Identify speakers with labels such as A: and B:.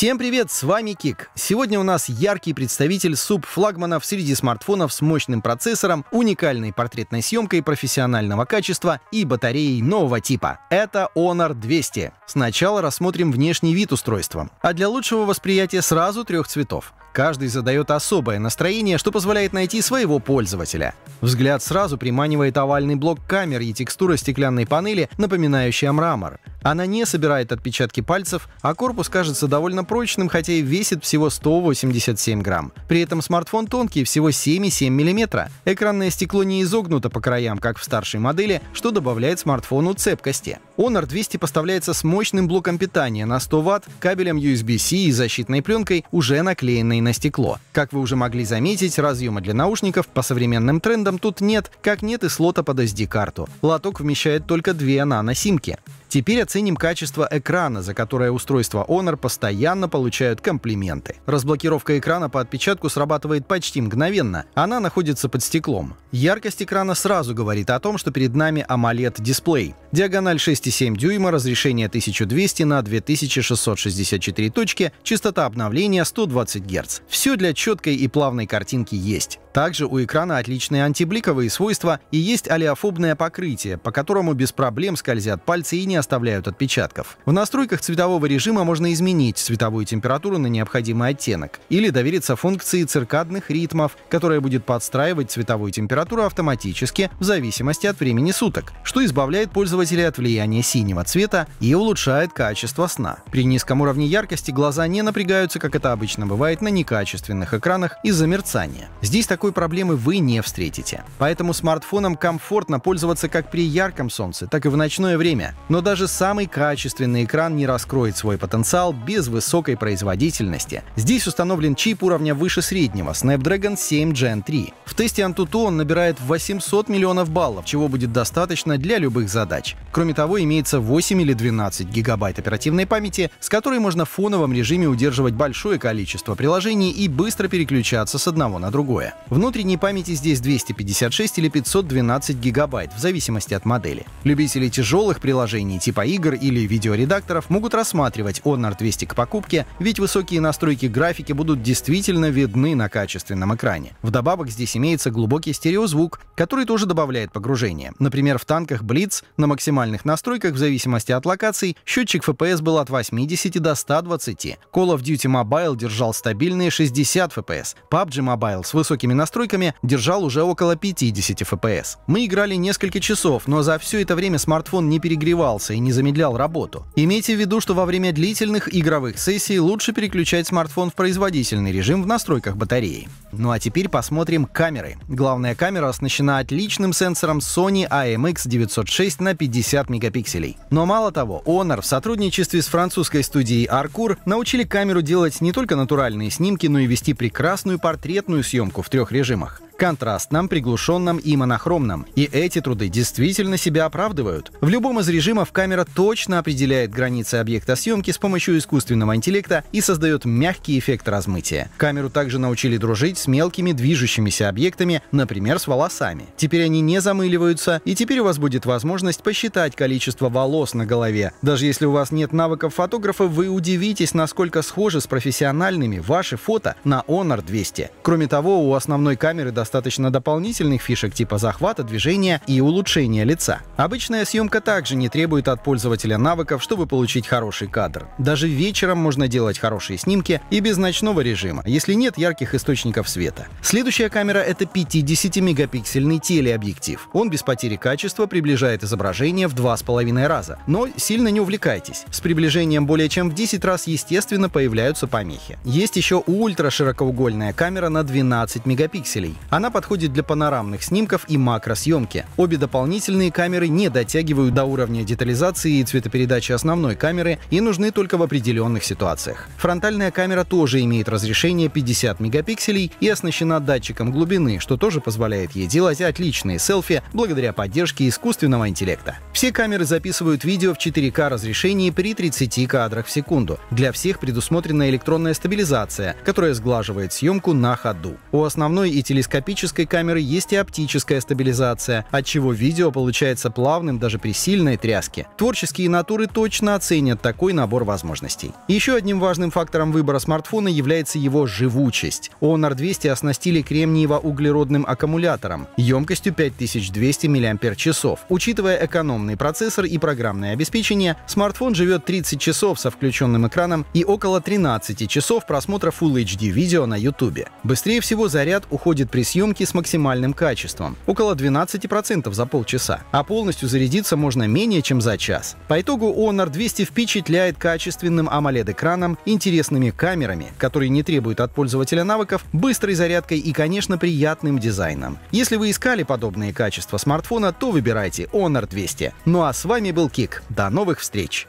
A: Всем привет, с вами Кик. Сегодня у нас яркий представитель субфлагманов среди смартфонов с мощным процессором, уникальной портретной съемкой профессионального качества и батареей нового типа. Это Honor 200. Сначала рассмотрим внешний вид устройства. А для лучшего восприятия сразу трех цветов. Каждый задает особое настроение, что позволяет найти своего пользователя. Взгляд сразу приманивает овальный блок камер и текстура стеклянной панели, напоминающая мрамор. Она не собирает отпечатки пальцев, а корпус кажется довольно прочным, хотя и весит всего 187 грамм. При этом смартфон тонкий, всего 7,7 мм. Экранное стекло не изогнуто по краям, как в старшей модели, что добавляет смартфону цепкости. Honor 200 поставляется с мощным блоком питания на 100 Вт, кабелем USB-C и защитной пленкой, уже наклеенной на стекло. Как вы уже могли заметить, разъема для наушников по современным трендам тут нет, как нет и слота под SD-карту. Лоток вмещает только две нано-симки. Теперь оценим качество экрана, за которое устройство Honor постоянно получают комплименты. Разблокировка экрана по отпечатку срабатывает почти мгновенно. Она находится под стеклом. Яркость экрана сразу говорит о том, что перед нами AMOLED-дисплей. Диагональ 6,7 дюйма, разрешение 1200 на 2664 точки, частота обновления 120 Гц. Все для четкой и плавной картинки есть. Также у экрана отличные антибликовые свойства и есть олеофобное покрытие, по которому без проблем скользят пальцы и не оставляют отпечатков. В настройках цветового режима можно изменить цветовую температуру на необходимый оттенок или довериться функции циркадных ритмов, которая будет подстраивать цветовую температуру автоматически в зависимости от времени суток, что избавляет пользователя от влияния синего цвета и улучшает качество сна. При низком уровне яркости глаза не напрягаются, как это обычно бывает на некачественных экранах из-за мерцания. Здесь такой проблемы вы не встретите. Поэтому смартфоном комфортно пользоваться как при ярком солнце, так и в ночное время. Но даже даже самый качественный экран не раскроет свой потенциал без высокой производительности. Здесь установлен чип уровня выше среднего Snapdragon 7 Gen 3. В тесте Antutu он набирает 800 миллионов баллов, чего будет достаточно для любых задач. Кроме того, имеется 8 или 12 гигабайт оперативной памяти, с которой можно в фоновом режиме удерживать большое количество приложений и быстро переключаться с одного на другое. Внутренней памяти здесь 256 или 512 гигабайт, в зависимости от модели. Любители тяжелых приложений типа игр или видеоредакторов могут рассматривать Honor 200 к покупке, ведь высокие настройки графики будут действительно видны на качественном экране. Вдобавок здесь имеется глубокий стереозвук, который тоже добавляет погружение. Например, в танках Blitz на максимальных настройках в зависимости от локаций счетчик FPS был от 80 до 120. Call of Duty Mobile держал стабильные 60 FPS. PUBG Mobile с высокими настройками держал уже около 50 FPS. Мы играли несколько часов, но за все это время смартфон не перегревался, и не замедлял работу. Имейте в виду, что во время длительных игровых сессий лучше переключать смартфон в производительный режим в настройках батареи. Ну а теперь посмотрим камеры. Главная камера оснащена отличным сенсором Sony AMX906 на 50 мегапикселей. Но мало того, Honor в сотрудничестве с французской студией Arcour научили камеру делать не только натуральные снимки, но и вести прекрасную портретную съемку в трех режимах контрастном, приглушенном и монохромном. И эти труды действительно себя оправдывают. В любом из режимов камера точно определяет границы объекта съемки с помощью искусственного интеллекта и создает мягкий эффект размытия. Камеру также научили дружить с мелкими движущимися объектами, например, с волосами. Теперь они не замыливаются, и теперь у вас будет возможность посчитать количество волос на голове. Даже если у вас нет навыков фотографа, вы удивитесь, насколько схожи с профессиональными ваши фото на Honor 200. Кроме того, у основной камеры достаточно достаточно дополнительных фишек типа захвата, движения и улучшения лица. Обычная съемка также не требует от пользователя навыков, чтобы получить хороший кадр. Даже вечером можно делать хорошие снимки и без ночного режима, если нет ярких источников света. Следующая камера — это 50-мегапиксельный телеобъектив. Он без потери качества приближает изображение в 2,5 раза. Но сильно не увлекайтесь. С приближением более чем в 10 раз, естественно, появляются помехи. Есть еще ультраширокоугольная камера на 12 мегапикселей. Она она подходит для панорамных снимков и макросъемки. Обе дополнительные камеры не дотягивают до уровня детализации и цветопередачи основной камеры и нужны только в определенных ситуациях. Фронтальная камера тоже имеет разрешение 50 мегапикселей и оснащена датчиком глубины, что тоже позволяет ей делать отличные селфи благодаря поддержке искусственного интеллекта. Все камеры записывают видео в 4К разрешении при 30 кадрах в секунду. Для всех предусмотрена электронная стабилизация, которая сглаживает съемку на ходу. У основной и телескопической кинескопической камеры есть и оптическая стабилизация, отчего видео получается плавным даже при сильной тряске. Творческие натуры точно оценят такой набор возможностей. Еще одним важным фактором выбора смартфона является его живучесть. Honor 200 оснастили кремниево-углеродным аккумулятором емкостью 5200 мАч. Учитывая экономный процессор и программное обеспечение, смартфон живет 30 часов со включенным экраном и около 13 часов просмотра Full HD видео на YouTube. Быстрее всего заряд уходит при съемки с максимальным качеством – около 12% за полчаса, а полностью зарядиться можно менее чем за час. По итогу Honor 200 впечатляет качественным AMOLED-экраном, интересными камерами, которые не требуют от пользователя навыков, быстрой зарядкой и, конечно, приятным дизайном. Если вы искали подобные качества смартфона, то выбирайте Honor 200. Ну а с вами был Кик. До новых встреч!